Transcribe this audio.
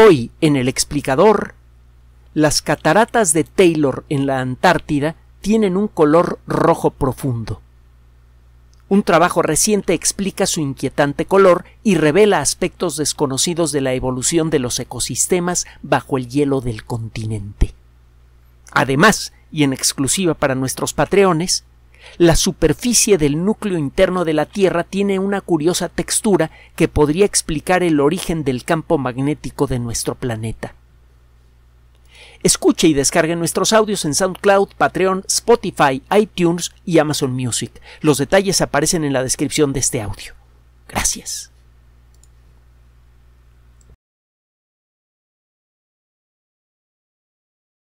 Hoy, en el explicador, las cataratas de Taylor en la Antártida tienen un color rojo profundo. Un trabajo reciente explica su inquietante color y revela aspectos desconocidos de la evolución de los ecosistemas bajo el hielo del continente. Además, y en exclusiva para nuestros patreones, la superficie del núcleo interno de la Tierra tiene una curiosa textura que podría explicar el origen del campo magnético de nuestro planeta. Escuche y descargue nuestros audios en SoundCloud, Patreon, Spotify, iTunes y Amazon Music. Los detalles aparecen en la descripción de este audio. Gracias.